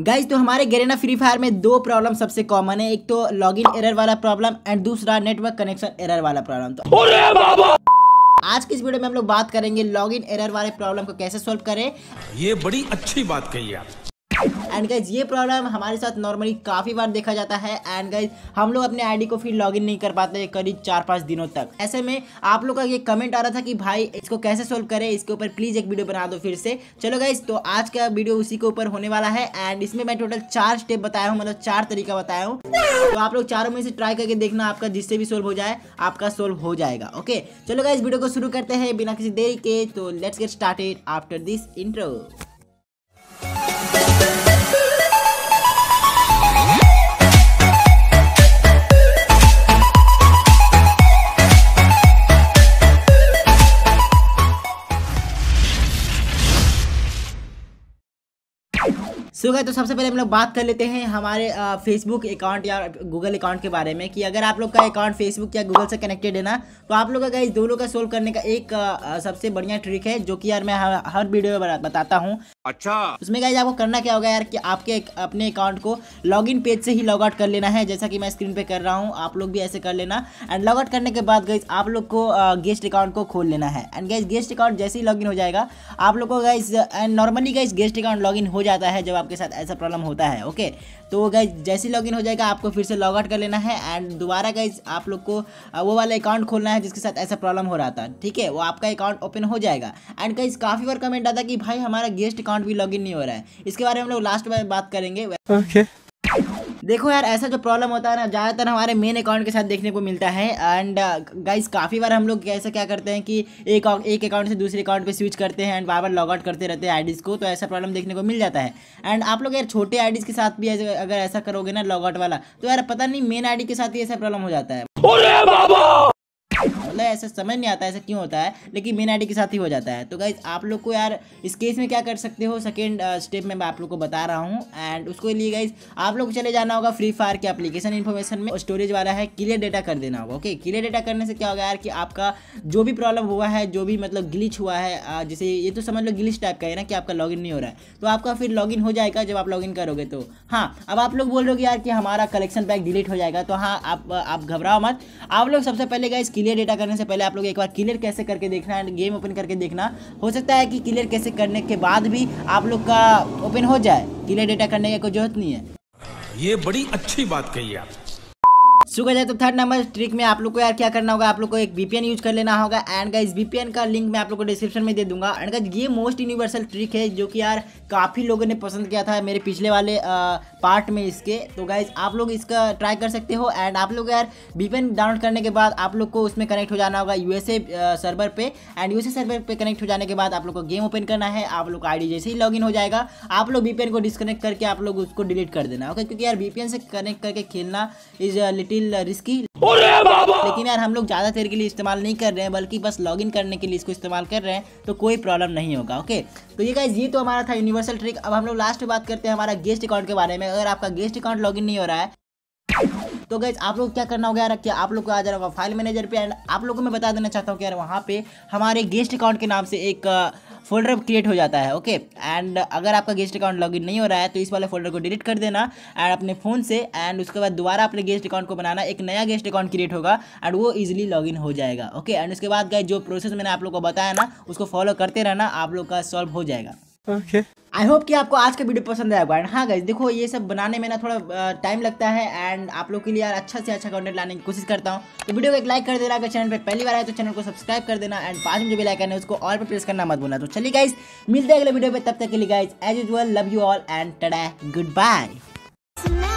Guys तो हमारे Garena free fire में दो प्रॉब्लम सबसे कॉमन है एक तो लॉगिन एरर वाला प्रॉब्लम एंड दूसरा नेटवर्क कनेक्शन एरर वाला प्रॉब्लम तो बाबा आज की इस वीडियो में हम लोग बात करेंगे लॉगिन एरर वाले प्रॉब्लम को कैसे सोल्व करें ये बड़ी अच्छी बात कही आप एंड गाइज ये प्रॉब्लम हमारे साथ नॉर्मली काफ़ी बार देखा जाता है एंड गाइज हम लोग अपने आईडी को फिर लॉगिन नहीं कर पाते करीब चार पाँच दिनों तक ऐसे में आप लोग का ये कमेंट आ रहा था कि भाई इसको कैसे सोल्व करें इसके ऊपर प्लीज़ एक वीडियो बना दो फिर से चलो गाइज तो आज का वीडियो उसी के ऊपर होने वाला है एंड इसमें मैं टोटल चार स्टेप बताया हूँ मतलब चार तरीका बताया हूँ तो आप लोग चारों में से ट्राई करके देखना आपका जिससे भी सोल्व हो जाए आपका सोल्व हो जाएगा ओके चलो गाइज वीडियो को शुरू करते हैं बिना किसी देरी के तो let's get started after this interview Bye. सो गए तो सबसे पहले हम लोग बात कर लेते हैं हमारे फेसबुक अकाउंट या गूगल अकाउंट के बारे में कि अगर आप लोग का अकाउंट फेसबुक या गूगल से कनेक्टेड है ना तो आप लोग का इस दोनों का सोल्व करने का एक सबसे बढ़िया ट्रिक है जो कि यार मैं हर, वीडियो में बताता हूँ अच्छा उसमें गाइज आपको करना क्या होगा यार कि आपके अपने अकाउंट को लॉगिन पेज से ही लॉग आउट कर लेना है जैसा कि मैं स्क्रीन पे कर रहा हूँ आप लोग भी ऐसे कर लेना एंड लॉग आउट करने के बाद गाइज आप लोग को गेस्ट अकाउंट को खोल लेना है एंड गाइज गेस्ट अकाउंट जैसे ही लॉगिन हो जाएगा आप लोग को guys and normally guys guest account login हो जाता है जब आप आपके साथ ऐसा प्रॉब्लम होता है ओके तो गाइज जैसे लॉग हो जाएगा आपको फिर से लॉग आउट कर लेना है एंड दोबारा गाइज आप लोग को वो वाला अकाउंट खोलना है जिसके साथ ऐसा प्रॉब्लम हो रहा था ठीक है वो आपका अकाउंट ओपन हो जाएगा एंड गाइज काफ़ी बार कमेंट आता कि भाई हमारा गेस्ट अकाउंट भी लॉग नहीं हो रहा है इसके बारे में हम लोग लास्ट में बात करेंगे ओके okay. देखो यार ऐसा जो प्रॉब्लम होता है ना ज़्यादातर हमारे मेन अकाउंट के साथ देखने को मिलता है एंड गाइज काफ़ी बार हम लोग ऐसा क्या करते हैं कि एक एक अकाउंट से दूसरे अकाउंट पर स्विच करते हैं एंड बार बार लॉग आउट करते रहते हैं आईडीज़ को तो ऐसा प्रॉब्लम देखने को मिल जाता है एंड आप लोग यार छोटे आई के साथ भी अगर ऐसा करोगे ना लॉग आउट वाला तो यार पता नहीं मेन आई के साथ ही ऐसा प्रॉब्लम हो जाता है मतलब ऐसा समझ नहीं आता ऐसा क्यों होता है लेकिन मेन आई के साथ ही हो जाता है तो गाइज आप लोग को यार इस केस में क्या कर सकते हो सेकेंड स्टेप में मैं आप लोग को बता रहा हूँ एंड उसको लिए गाइज आप लोग चले जाना होगा फ्री फायर के एप्लीकेशन इन्फॉर्मेशन में स्टोरेज वाला है क्लियर डेटा कर देना होगा ओके क्लियर डेटा करने से क्या होगा यार कि आपका जो भी प्रॉब्लम हुआ है जो भी मतलब ग्लिच हुआ है uh, जैसे ये तो समझ लो ग्लिच टाइप का है ना कि आपका लॉगिन नहीं हो रहा है तो आपका फिर लॉगिन हो जाएगा जब आप लॉगिन करोगे तो हाँ अब आप लोग बोल रहे हो यार कि हमारा कलेक्शन पैक डिलीट हो जाएगा तो हाँ आप आप घबराओ मत आप लोग सबसे पहले गाइज क्लियर डेटा करने से पहले आप लोग एक बार क्लियर कैसे करके देखना एंड गेम ओपन करके देखना हो सकता है कि क्लियर कैसे करने के बाद भी आप लोग का ओपन हो जाए क्लियर डेटा करने की कोई जरूरत नहीं है ये बड़ी अच्छी बात कही आप सो so, तो थर्ड नंबर ट्रिक में आप लोग को यार क्या करना होगा आप लोग को एक वीपीएन यूज कर लेना होगा एंड गाइज वीपीएन का लिंक मैं आप लोग को डिस्क्रिप्शन में दे दूंगा एंड गाइज ये मोस्ट यूनिवर्सल ट्रिक है जो कि यार काफ़ी लोगों ने पसंद किया था मेरे पिछले वाले आ, पार्ट में इसके तो गाइज आप लोग इसका ट्राई कर सकते हो एंड आप लोग यार वीपीएन डाउनलोड करने के बाद आप लोग को उसमें कनेक्ट हो जाना होगा यूएसए सर्वर पर एंड यूएसए सर्वर पे कनेक्ट हो जाने के बाद आप लोग को गेम ओपन करना है आप लोग का आई जैसे ही लॉग हो जाएगा आप लोग वीपीएन को डिस्कनेक्ट करके आप लोग उसको डिलीट कर देना ओके क्योंकि यार वीपीएन से कनेक्ट करके खेलना इज लिटिल बिल्डर इसकी लेकिन यार हम लोग ज़्यादा देर के लिए इस्तेमाल नहीं कर रहे हैं बल्कि बस लॉगिन करने के लिए इसको इस्तेमाल कर रहे हैं तो कोई प्रॉब्लम नहीं होगा ओके तो ये गाइज ये तो हमारा था यूनिवर्सल ट्रिक अब हम लोग लास्ट में बात करते हैं हमारा गेस्ट अकाउंट के बारे में अगर आपका गेस्ट अकाउंट लॉगिन नहीं हो रहा है तो गैस आप लोग क्या करना होगा यार कि आप लोग को आ जाना होगा फाइल मैनेजर पे एंड आप लोगों को मैं बता देना चाहता हूँ कि यार वहाँ पे हमारे गेस्ट अकाउंट के नाम से एक फोल्डर क्रिएट हो जाता है ओके एंड अगर आपका गेस्ट अकाउंट लॉगिन नहीं हो रहा है तो इस वाले फोल्डर को डिलीट कर देना एंड अपने फ़ोन से एंड उसके बाद दोबारा अपने गेस्ट अकाउंट को बनाना एक नया गेस्ट अकाउंट क्रिएट होगा एंड वो इजिली लॉग हो जाएगा ओके एंड उसके बाद गए जो प्रोसेस मैंने आप लोग को बताया ना उसको फॉलो करते रहना आप लोग का सॉल्व हो जाएगा ओके आई होप कि आपको आज का वीडियो पसंद आएगा एंड हाँ गाइज देखो ये सब बनाने में ना थोड़ा टाइम लगता है एंड आप लोग के लिए यार अच्छा से अच्छा कंटेंट लाने की कोशिश करता हूँ तो वीडियो को एक लाइक कर देना अगर चैनल पे पहली बार आए तो चैनल को सब्सक्राइब कर देना एंड पाँच में जो भी लाइक करना है उसको ऑल पर प्रेस करना मत बोलना तो चलिए गाइज मिलते हैं अगले वीडियो पर तब तक के लिए guys as usual love you all and tada good bye